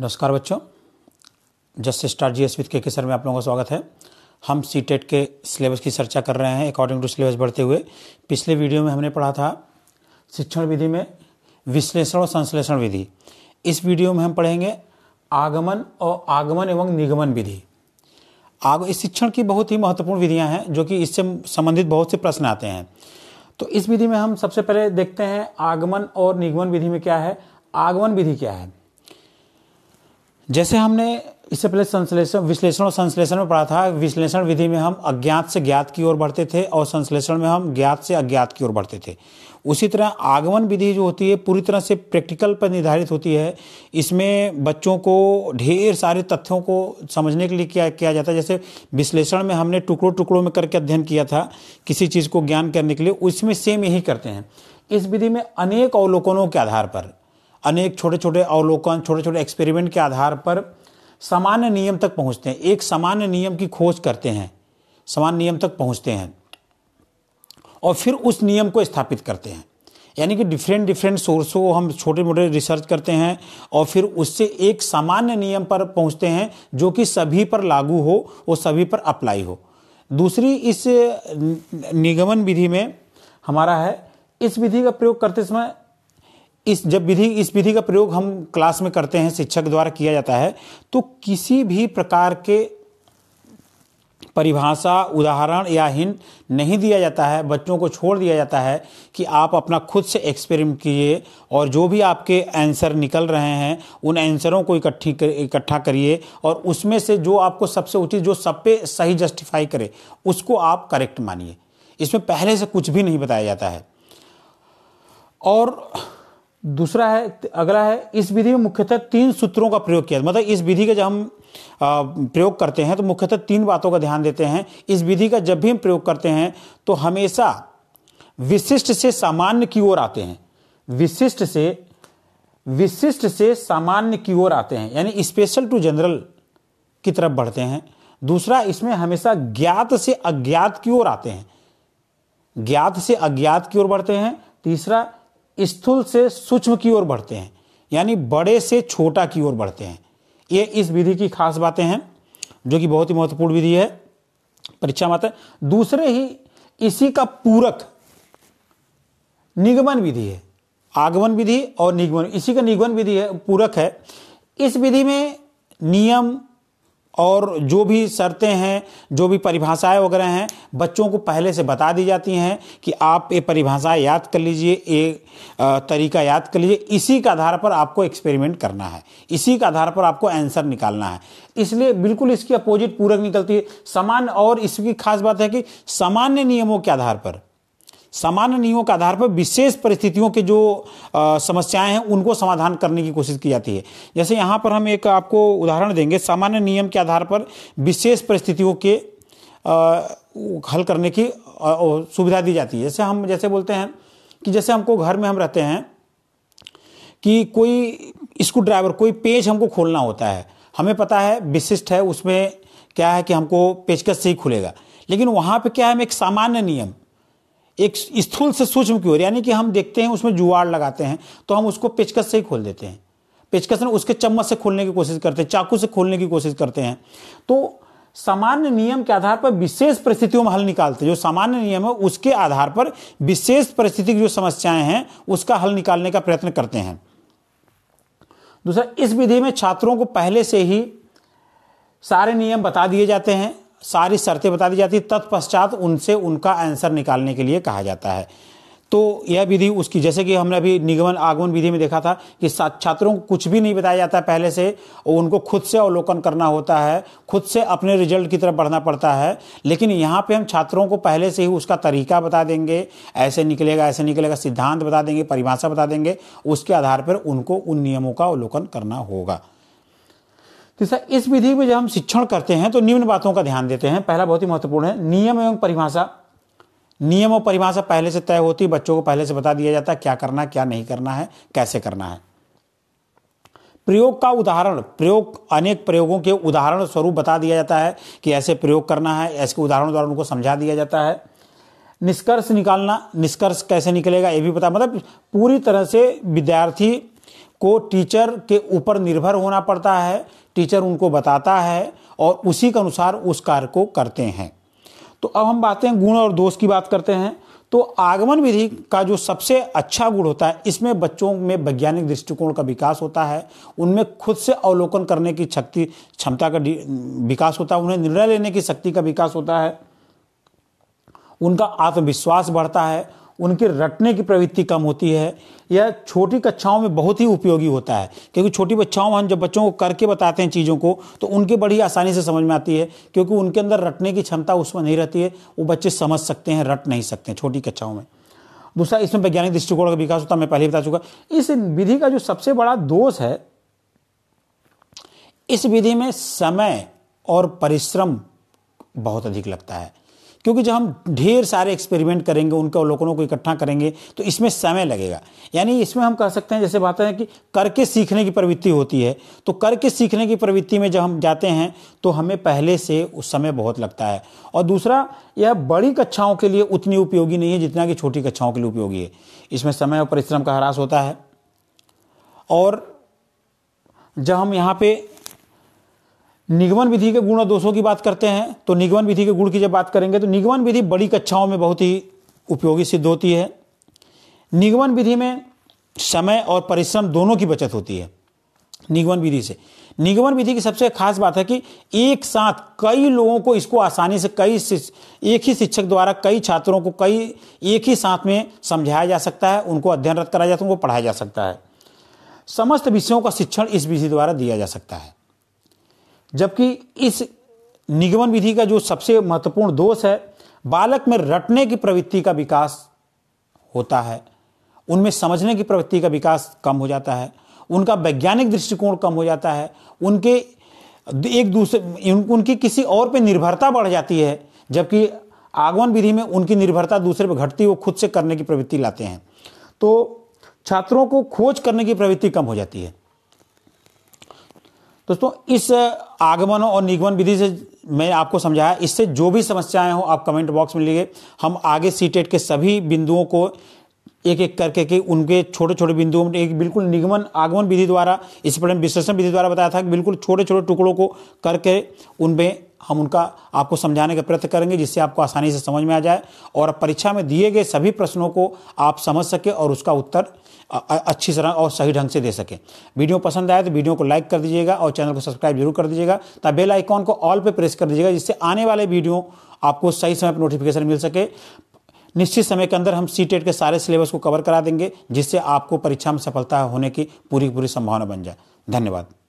नमस्कार बच्चों justice star G S with K sir में आप लोगों का स्वागत है हम सी टेट e के सिलेबस की चर्चा कर रहे हैं अकॉर्डिंग टू सिलेबस बढ़ते हुए पिछले वीडियो में हमने पढ़ा था शिक्षण विधि में विश्लेषण और संश्लेषण विधि इस वीडियो में हम पढ़ेंगे आगमन और आगमन एवं निगमन विधि आग इस शिक्षण की बहुत ही महत्वपूर्ण विधियाँ हैं जो कि इससे संबंधित बहुत से प्रश्न आते हैं तो इस विधि में हम सबसे पहले देखते हैं आगमन और निगमन विधि में क्या है आगमन विधि क्या है जैसे हमने इससे पहले संश्लेषण विश्लेषण और संश्लेषण में पढ़ा था विश्लेषण विधि में हम अज्ञात से ज्ञात की ओर बढ़ते थे और संश्लेषण में हम ज्ञात से अज्ञात की ओर बढ़ते थे उसी तरह आगमन विधि जो होती है पूरी तरह से प्रैक्टिकल पर निर्धारित होती है इसमें बच्चों को ढेर सारे तथ्यों को समझने के लिए किया किया जाता है जैसे विश्लेषण में हमने टुकड़ों टुकड़ों में करके अध्ययन किया था किसी चीज़ को ज्ञान करने के लिए उसमें सेम यही करते हैं इस विधि में अनेक अवलोकनों के आधार पर अनेक छोटे छोटे अवलोकन छोटे छोटे एक्सपेरिमेंट के आधार पर सामान्य नियम तक पहुंचते हैं एक सामान्य नियम की खोज करते हैं सामान्य नियम तक पहुंचते हैं और फिर उस नियम को स्थापित करते हैं यानी कि डिफरेंट डिफरेंट सोर्सों को हम छोटे मोटे रिसर्च करते हैं और फिर उससे एक सामान्य नियम पर पहुंचते हैं जो कि सभी पर लागू हो और सभी पर अप्लाई हो दूसरी इस निगमन विधि में हमारा है इस विधि का प्रयोग करते समय इस जब विधि इस विधि का प्रयोग हम क्लास में करते हैं शिक्षक द्वारा किया जाता है तो किसी भी प्रकार के परिभाषा उदाहरण या हिन नहीं दिया जाता है बच्चों को छोड़ दिया जाता है कि आप अपना खुद से एक्सपेरिमेंट कीजिए और जो भी आपके आंसर निकल रहे हैं उन आंसरों को इकट्ठी इकट्ठा करिए और उसमें से जो आपको सबसे उचित जो सब पे सही जस्टिफाई करे उसको आप करेक्ट मानिए इसमें पहले से कुछ भी नहीं बताया जाता है और दूसरा है अगला है इस विधि में मुख्यतः तीन सूत्रों का प्रयोग किया मतलब इस विधि का जब हम प्रयोग करते हैं तो मुख्यतः तीन बातों का ध्यान देते हैं इस विधि का जब भी हम प्रयोग करते हैं तो हमेशा विशिष्ट से सामान्य की ओर आते हैं विशिष्ट से विशिष्ट से सामान्य की ओर आते हैं यानी स्पेशल टू जनरल की तरफ बढ़ते हैं दूसरा इसमें हमेशा ज्ञात से अज्ञात की ओर आते हैं ज्ञात से अज्ञात की ओर बढ़ते हैं तीसरा स्थूल से सूक्ष्म की ओर बढ़ते हैं यानी बड़े से छोटा की ओर बढ़ते हैं ये इस विधि की खास बातें हैं जो कि बहुत ही महत्वपूर्ण विधि है परीक्षा माता दूसरे ही इसी का पूरक निगमन विधि है आगमन विधि और निगमन इसी का निगमन विधि है पूरक है इस विधि में नियम और जो भी शर्तें हैं जो भी परिभाषाएं वगैरह हैं बच्चों को पहले से बता दी जाती हैं कि आप ये परिभाषाएं याद कर लीजिए ये तरीका याद कर लीजिए इसी के आधार पर आपको एक्सपेरिमेंट करना है इसी के आधार पर आपको आंसर निकालना है इसलिए बिल्कुल इसकी अपोजिट पूरक निकलती है समान और इसकी खास बात है कि सामान्य नियमों के आधार पर सामान्य नियमों के आधार पर विशेष परिस्थितियों के जो समस्याएं हैं उनको समाधान करने की कोशिश की जाती है जैसे यहाँ पर हम एक आपको उदाहरण देंगे सामान्य नियम के आधार पर विशेष परिस्थितियों के हल करने की सुविधा दी जाती है जैसे हम जैसे बोलते हैं कि जैसे हमको घर में हम रहते हैं कि कोई स्क्रू ड्राइवर कोई पेज हमको खोलना होता है हमें पता है विशिष्ट है उसमें क्या है कि हमको पेचकस से ही खुलेगा लेकिन वहाँ पे क्या है हम एक सामान्य नियम एक स्थूल से सूक्ष्म की ओर यानी कि हम देखते हैं उसमें जुआड़ लगाते हैं तो हम उसको पेचकस से ही खोल देते हैं पेचकस में उसके चम्मच से खोलने की कोशिश करते हैं चाकू से खोलने की कोशिश करते हैं तो सामान्य नियम के आधार पर विशेष परिस्थितियों में हल निकालते हैं जो सामान्य नियम है उसके आधार पर विशेष परिस्थिति की जो समस्याएं हैं उसका हल निकालने का प्रयत्न करते हैं दूसरा इस विधि में छात्रों को पहले से ही सारे नियम बता दिए जाते हैं सारी शर्तें बता दी जाती तत्पश्चात उनसे उनका आंसर निकालने के लिए कहा जाता है तो यह विधि उसकी जैसे कि हमने अभी निगमन आगमन विधि में देखा था कि छात्रों को कुछ भी नहीं बताया जाता है पहले से उनको खुद से अवलोकन करना होता है खुद से अपने रिजल्ट की तरफ बढ़ना पड़ता है लेकिन यहाँ पे हम छात्रों को पहले से ही उसका तरीका बता देंगे ऐसे निकलेगा ऐसे निकलेगा सिद्धांत बता देंगे परिभाषा बता देंगे उसके आधार पर उनको उन नियमों का अवलोकन करना होगा तीसरा तो इस विधि में जब हम शिक्षण करते हैं तो निम्न बातों का ध्यान देते हैं पहला बहुत ही महत्वपूर्ण है नियम एवं परिभाषा नियम और परिभाषा पहले से तय होती बच्चों को पहले से बता दिया जाता है क्या करना क्या नहीं करना है कैसे करना है प्रयोग का उदाहरण प्रयोग अनेक प्रयोगों के उदाहरण स्वरूप बता दिया जाता है कि ऐसे प्रयोग करना है ऐसे उदाहरण द्वारा उनको समझा दिया जाता है निष्कर्ष निकालना निष्कर्ष कैसे निकलेगा ये भी पता मतलब पूरी तरह से विद्यार्थी को टीचर के ऊपर निर्भर होना पड़ता है टीचर उनको बताता है और उसी के अनुसार उस कार्य को करते हैं तो अब हम बातें गुण और दोष की बात करते हैं तो आगमन विधि का जो सबसे अच्छा गुण होता है इसमें बच्चों में वैज्ञानिक दृष्टिकोण का विकास होता है उनमें खुद से अवलोकन करने की शक्ति क्षमता का विकास होता है उन्हें निर्णय लेने की शक्ति का विकास होता है उनका आत्मविश्वास बढ़ता है उनके रटने की प्रवृत्ति कम होती है यह छोटी कक्षाओं में बहुत ही उपयोगी होता है क्योंकि छोटी बच्चाओं में हम जब बच्चों को करके बताते हैं चीज़ों को तो उनके बड़ी आसानी से समझ में आती है क्योंकि उनके अंदर रटने की क्षमता उसमें नहीं रहती है वो बच्चे समझ सकते हैं रट नहीं सकते हैं छोटी कक्षाओं में दूसरा इसमें वैज्ञानिक दृष्टिकोण का विकास होता है मैं पहले बता चुका इस विधि का जो सबसे बड़ा दोष है इस विधि में समय और परिश्रम बहुत अधिक लगता है क्योंकि जब हम ढेर सारे एक्सपेरिमेंट करेंगे उनके अवलोकनों को इकट्ठा करेंगे तो इसमें समय लगेगा यानी इसमें हम कह सकते हैं जैसे बात है कि करके सीखने की प्रवृत्ति होती है तो करके सीखने की प्रवृत्ति में जब हम जाते हैं तो हमें पहले से उस समय बहुत लगता है और दूसरा यह बड़ी कक्षाओं के लिए उतनी उपयोगी नहीं है जितना कि छोटी कक्षाओं के लिए उपयोगी है इसमें समय और परिश्रम का ह्रास होता है और जब हम यहाँ पे निगमन विधि के गुण और दोषों की बात करते हैं तो निगमन विधि के गुण की जब बात करेंगे तो निगमन विधि बड़ी कक्षाओं में बहुत ही उपयोगी सिद्ध होती है निगमन विधि में समय और परिश्रम दोनों की बचत होती है निगमन विधि से निगमन विधि की सबसे खास बात है कि एक साथ कई लोगों को इसको आसानी से कई एक ही शिक्षक द्वारा कई छात्रों को कई एक ही साथ में समझाया जा सकता है उनको अध्ययनरत कराया जाता है उनको पढ़ाया जा सकता है समस्त विषयों का शिक्षण इस विधि द्वारा दिया जा सकता है जबकि इस निगमन विधि का जो सबसे महत्वपूर्ण दोष है बालक में रटने की प्रवृत्ति का विकास होता है उनमें समझने की प्रवृत्ति का विकास कम हो जाता है उनका वैज्ञानिक दृष्टिकोण कम हो जाता है उनके एक दूसरे उनकी किसी और पे निर्भरता बढ़ जाती है जबकि आगमन विधि में उनकी निर्भरता दूसरे पर घटती वो खुद से करने की प्रवृत्ति लाते हैं तो छात्रों को खोज करने की प्रवृत्ति कम हो जाती है दोस्तों इस आगमन और निगमन विधि से मैं आपको समझाया इससे जो भी समस्याएं हो आप कमेंट बॉक्स में लिखिए हम आगे सी टेट के सभी बिंदुओं को एक एक करके कि उनके छोटे छोटे बिंदुओं में एक बिल्कुल निगमन आगमन विधि द्वारा इस पर विश्लेषण विधि द्वारा बताया था कि बिल्कुल छोटे छोटे टुकड़ों को करके उनमें हम उनका आपको समझाने का प्रयत्न करेंगे जिससे आपको आसानी से समझ में आ जाए और परीक्षा में दिए गए सभी प्रश्नों को आप समझ सके और उसका उत्तर अच्छी तरह और सही ढंग से दे सके वीडियो पसंद आए तो वीडियो को लाइक कर दीजिएगा और चैनल को सब्सक्राइब जरूर कर दीजिएगा तब बेल आइकॉन को ऑल पे प्रेस कर दीजिएगा जिससे आने वाले वीडियो आपको सही समय पर नोटिफिकेशन मिल सके निश्चित समय के अंदर हम सी टेट e के सारे सिलेबस को कवर करा देंगे जिससे आपको परीक्षा में सफलता होने की पूरी पूरी संभावना बन जाए धन्यवाद